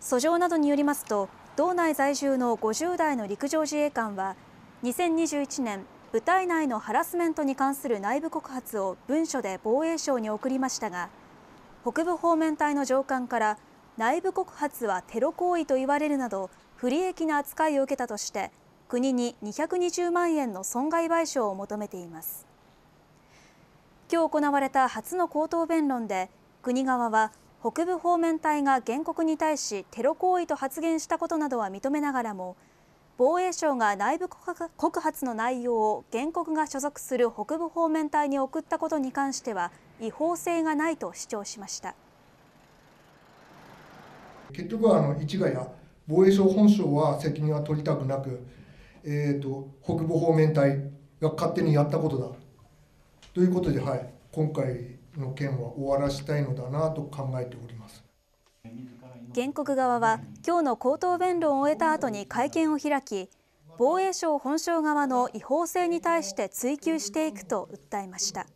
訴状などによりますと道内在住の50代の陸上自衛官は2021年部隊内のハラスメントに関する内部告発を文書で防衛省に送りましたが北部方面隊の上官から内部告発はテロ行為と言われるなど不利益な扱いを受けたとして国に220万円の損害賠償を求めています今日行われた初の口頭弁論で国側は北部方面隊が原告に対しテロ行為と発言したことなどは認めながらも防衛省が内部告発の内容を原告が所属する北部方面隊に送ったことに関しては違法性がないと主張しました結局はあの市ヶ谷防衛省本省は責任は取りたくなく、えーと、と北部方面隊が勝手にやったことだということで、はい、今回の件は終わらせたいのだなと考えております原告側は今日の口頭弁論を終えた後に会見を開き防衛省本省側の違法性に対して追及していくと訴えました。